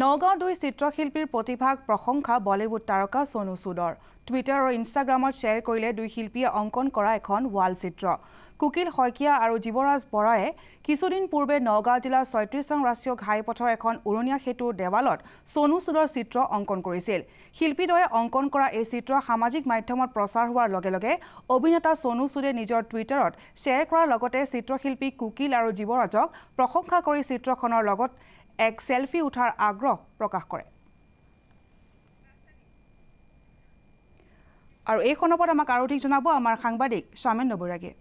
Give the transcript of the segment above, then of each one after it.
নগাঁও দুই চিত্ৰশিল্পীৰ প্ৰতিভাক প্ৰশংসা বলিউড তাৰকা চনু সুদৰ টুইটাৰ আৰু ইনষ্টাগ্ৰামত শ্বেয়াৰ কৰিলে দুই শিল্পীয়ে অংকন কৰা এখন ৱাল চিত্ৰ কুকিল শইকীয়া আৰু যুৱৰাজ বৰাই কিছুদিন পূৰ্বে নগাঁও জিলাৰ ছয়ত্ৰিছ নং ৰাষ্ট্ৰীয় ঘাইপথৰ এখন উৰণীয়া সেতুৰ দেৱালত চনু চুদৰ চিত্ৰ অংকন কৰিছিল শিল্পীদ্বয়ে অংকন কৰা এই চিত্ৰ সামাজিক মাধ্যমত প্ৰচাৰ হোৱাৰ লগে লগে অভিনেতা চনু চুদে নিজৰ টুইটাৰত শ্বেয়াৰ কৰাৰ লগতে চিত্ৰশিল্পী কুকিল আৰু যুৱৰাজক প্ৰশংসা কৰি চিত্ৰখনৰ লগত এক ছেলফি উঠাৰ আগ্ৰহ প্ৰকাশ কৰে আৰু এই সন্দৰ্ভত আমাক আৰু অধিক জনাব আমাৰ সাংবাদিক স্বামেন্দ্ৰ বৈৰাগীয়ে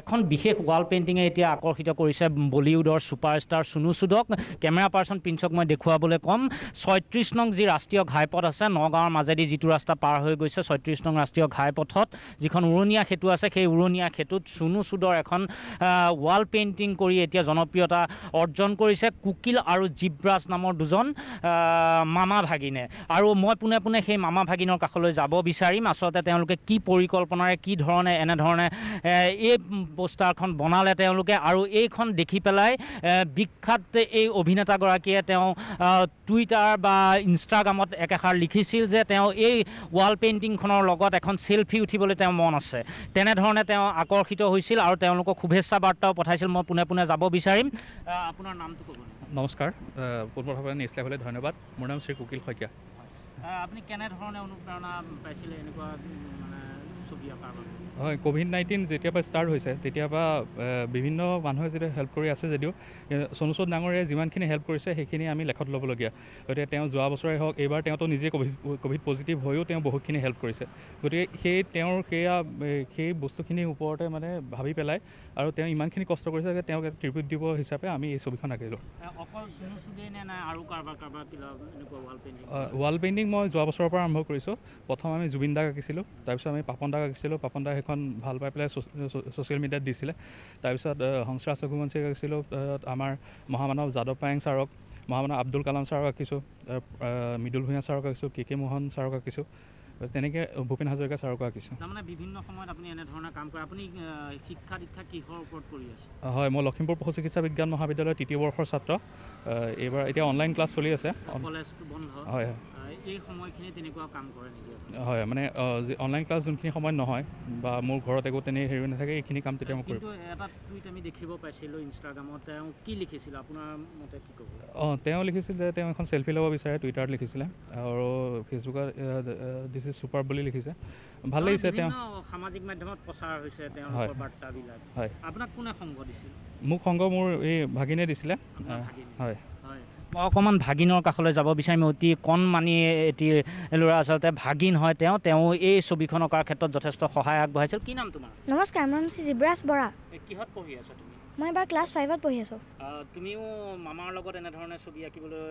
এখন বিশেষ ৱাল পেইণ্টিঙে এতিয়া আকৰ্ষিত কৰিছে বলিউডৰ ছুপাৰষ্টাৰ চুনু সুদক কেমেৰা পাৰ্চন পিঞ্চক মই দেখুৱাবলৈ ক'ম ছয়ত্ৰিছ নং যি ৰাষ্ট্ৰীয় ঘাইপথ আছে নগাঁৱৰ মাজেদি যিটো ৰাস্তা পাৰ হৈ গৈছে ছয়ত্ৰিছ নং ৰাষ্ট্ৰীয় ঘাইপথত যিখন উৰণীয়া সেতু আছে সেই উৰণীয়া সেতুত চুনু সুদৰ এখন ৱাল পেইণ্টিং কৰি এতিয়া জনপ্ৰিয়তা অৰ্জন কৰিছে কুকিল আৰু জীৱৰাজ নামৰ দুজন মামা ভাগিনে আৰু মই পোনে পোনে সেই মামা ভাগিনৰ কাষলৈ যাব বিচাৰিম আচলতে তেওঁলোকে কি পৰিকল্পনাৰে কি ধৰণে এনেধৰণে এই পোষ্টাৰখন বনালে তেওঁলোকে আৰু এইখন দেখি পেলাই বিখ্যাত এই অভিনেতাগৰাকীয়ে তেওঁ টুইটাৰ বা ইনষ্টাগ্ৰামত একেষাৰ লিখিছিল যে তেওঁ এই ৱাল পেইণ্টিংখনৰ লগত এখন চেলফি উঠিবলৈ তেওঁ মন আছে তেনেধৰণে তেওঁ আকৰ্ষিত হৈছিল আৰু তেওঁলোকক শুভেচ্ছা বাৰ্তাও পঠাইছিল মই পোনে পোনে যাব বিচাৰিম আপোনাৰ নামটো ক'ব নমস্কাৰ পোনপ্ৰথমে নিশ্চয় ধন্যবাদ মোৰ নাম শ্ৰী কুকিল শইকীয়া আপুনি কেনেধৰণে অনুপ্ৰেৰণা পাইছিলে এনেকুৱা হয় ক'ভিড নাইণ্টিন যেতিয়াৰ পৰা ষ্টাৰ্ট হৈছে তেতিয়াৰ পৰা বিভিন্ন মানুহে যেতিয়া হেল্প কৰি আছে যদিও চনু চৌদ ডাঙৰীয়াই যিমানখিনি হেল্প কৰিছে সেইখিনি আমি লেখত ল'বলগীয়া গতিকে তেওঁ যোৱা বছৰে হওক এইবাৰ তেওঁতো নিজে ক'ভিড ক'ভিড পজিটিভ হৈও তেওঁ বহুতখিনি হেল্প কৰিছে গতিকে সেই তেওঁৰ সেয়া সেই বস্তুখিনিৰ ওপৰতে মানে ভাবি পেলাই আৰু তেওঁ ইমানখিনি কষ্ট কৰিছে যে তেওঁক এটা ট্ৰিবিউট দিব হিচাপে আমি এই ছবিখন আঁকিলোঁ ৱাল পেইণ্টিং মই যোৱা বছৰৰ পৰা আৰম্ভ কৰিছোঁ প্ৰথম আমি জুবিন দাক আঁকিছিলোঁ তাৰপিছত আমি পাপন দাক আঁকিছিলোঁ পাপন দাক সেইখন এখন ভাল পাই পেলাই ছ'চিয়েল মিডিয়াত দিছিলে তাৰপিছত হংসৰাজ ৰঘুবংশীক আঁকিছিলোঁ আমাৰ মহামানৱ যাদৱ পায়েং ছাৰক মহামানৱ আব্দুল কালাম ছাৰক আঁকিছোঁ মৃদুল ভূঞা ছাৰক আঁকিছোঁ কে কে মোহন ছাৰক আঁকিছোঁ তেনেকৈ ভূপেন হাজৰিকা ছাৰকো আঁকিছোঁ তাৰমানে বিভিন্ন সময়ত আপুনি এনেধৰণে কাম কৰে আপুনি শিক্ষা দীক্ষা কিহৰ ওপৰত কৰি আছে হয় মই লখিমপুৰ পশু চিকিৎসা বিজ্ঞান মহাবিদ্যালয়ৰ তৃতীয় বৰ্ষৰ ছাত্ৰ এইবাৰ এতিয়া অনলাইন ক্লাছ চলি আছে কলেজটো বন্ধ হয় হয় হয় মানে অনলাইন ক্লাছ যোনখিনি সময়ত নহয় বা মোৰ ঘৰত একো তেনে হেৰি নাথাকে এইখিনি কাম তেতিয়া মই কৰিম এটা টুইট আমি দেখিব পাইছিলোঁ ইনষ্টাগ্ৰামত তেওঁ কি লিখিছিল আপোনাৰ মতে কি ক'ব অঁ তেওঁ লিখিছিল যে তেওঁ এখন চেলফি ল'ব বিচাৰে টুইটাৰত লিখিছিলে আৰু ফেচবুকত দিছ ইজ ছুপাৰ বুলি লিখিছে ভাল লাগিছে তেওঁ সামাজিক মাধ্যমত প্ৰচাৰ হৈছে তেওঁ বাৰ্তাবিলাক হয় আপোনাক কোনে সংগ দিছিল মোক সংগ মোৰ এই ভাগিনে দিছিলে হয় অকণমান ভাগিনৰ কাষলৈ যাব বিচাৰিম অতি কণমানি এটি ল'ৰা আচলতে ভাগিন হয় তেওঁ তেওঁ এই ছবিখন অঁকাৰ ক্ষেত্ৰত যথেষ্ট সহায় আগবঢ়াইছিল কি নাম তোমাৰ নমস্কাৰ মোৰ নাম হৈছে জীৱৰাজ বৰা কিহত পঢ়ি আছা তুমি মই এবাৰ ক্লাছ ফাইভত পঢ়ি আছোঁ তুমিও মামাৰ লগত এনেধৰণে ছবি আঁকিবলৈ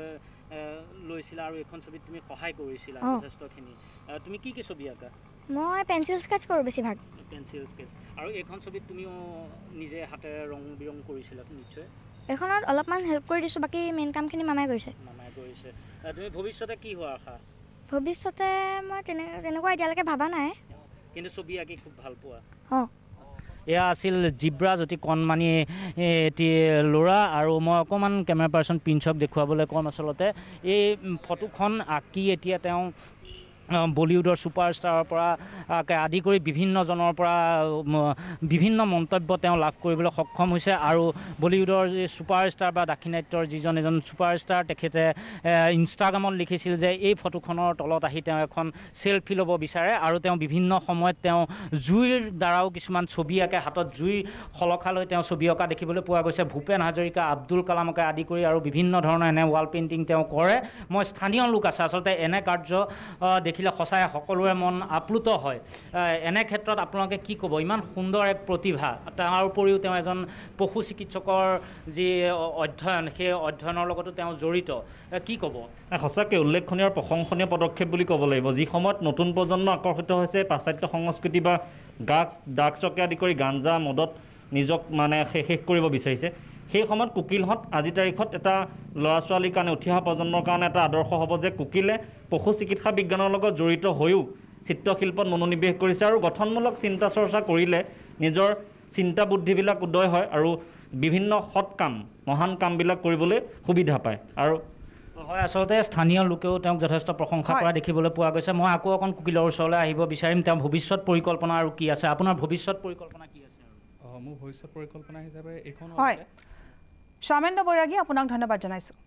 লৈছিলা আৰু এইখন ছবিত তুমি সহায় কৰিছিলা যথেষ্টখিনি তুমি কি কি ছবি আঁকা মই পেঞ্চিল স্কেচ কৰোঁ বেছিভাগ পেঞ্চিল স্কেচ আৰু এইখন ছবিত তুমিও নিজে হাতেৰে ৰং বিৰং কৰিছিলা নিশ্চয় এখনত অলপমান হেল্প কৰি দিছোঁ বাকী মেইন কামখিনি মামাই কৰিছে ভৱিষ্যতে মই তেনেকুৱা এতিয়ালৈকে ভবা নাই এয়া আছিল জিব্ৰাজ অতি কণমানি এটি ল'ৰা আৰু মই অকণমান কেমেৰা পাৰ্চন পিঞ্চক দেখুৱাবলৈ ক'ম আচলতে এই ফটোখন আঁকি এতিয়া তেওঁ বলিউডৰ ছুপাৰষ্টাৰৰ পৰাকে আদি কৰি বিভিন্নজনৰ পৰা বিভিন্ন মন্তব্য তেওঁ লাভ কৰিবলৈ সক্ষম হৈছে আৰু বলিউডৰ যি ছুপাৰষ্টাৰ বা দাক্ষিণাত্যৰ যিজন এজন ছুপাৰষ্টাৰ তেখেতে ইনষ্টাগ্ৰামত লিখিছিল যে এই ফটোখনৰ তলত আহি তেওঁ এখন ছেলফি ল'ব বিচাৰে আৰু তেওঁ বিভিন্ন সময়ত তেওঁ জুইৰ দ্বাৰাও কিছুমান ছবি আঁকে হাতত জুইৰ শলখা লৈ তেওঁ ছবি অঁকা দেখিবলৈ পোৱা গৈছে ভূপেন হাজৰিকা আব্দুল কালামকে আদি কৰি আৰু বিভিন্ন ধৰণৰ এনে ৱাল পেইণ্টিং তেওঁ কৰে মই স্থানীয় লোক আছে আচলতে এনে কাৰ্য দেখি দেখিলে সঁচাই সকলোৰে মন আপ্লুত হয় এনে ক্ষেত্ৰত আপোনালোকে কি ক'ব ইমান সুন্দৰ এক প্ৰতিভা তাৰ উপৰিও তেওঁ এজন পশু চিকিৎসকৰ যি অধ্যয়ন সেই অধ্যয়নৰ লগতো তেওঁ জড়িত কি ক'ব সঁচাকৈ উল্লেখনীয় আৰু প্ৰশংসনীয় পদক্ষেপ বুলি ক'ব লাগিব যি সময়ত নতুন প্ৰজন্ম আকৰ্ষিত হৈছে পাশ্চাত্য সংস্কৃতি বা ড্ৰাগছ ড্ৰাগছকে আদি কৰি গাঞ্জা মদত নিজক মানে শেষ কৰিব বিচাৰিছে সেই সময়ত কোকিলহঁত আজিৰ তাৰিখত এটা ল'ৰা ছোৱালীৰ কাৰণে উঠি অহা প্ৰজন্মৰ কাৰণে এটা আদৰ্শ হ'ব যে কুকিলে পশু চিকিৎসা বিজ্ঞানৰ লগত জড়িত হৈও চিত্ৰশিল্পত মনোনিৱেশ কৰিছে আৰু গঠনমূলক চিন্তা চৰ্চা কৰিলে নিজৰ চিন্তা বুদ্ধিবিলাক উদয় হয় আৰু বিভিন্ন সৎ কাম মহান কামবিলাক কৰিবলৈ সুবিধা পায় আৰু হয় আচলতে স্থানীয় লোকেও তেওঁক যথেষ্ট প্ৰশংসা কৰা দেখিবলৈ পোৱা গৈছে মই আকৌ অকণ কুকিলৰ ওচৰলৈ আহিব বিচাৰিম তেওঁ ভৱিষ্যত পৰিকল্পনা আৰু কি আছে আপোনাৰ ভৱিষ্যত পৰিকল্পনা কি আছে ভৱিষ্যত শ্যামেন্দ্ৰ বৈৰাগী আপোনাক ধন্যবাদ জনাইছোঁ